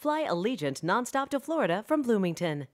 Fly Allegiant nonstop to Florida from Bloomington.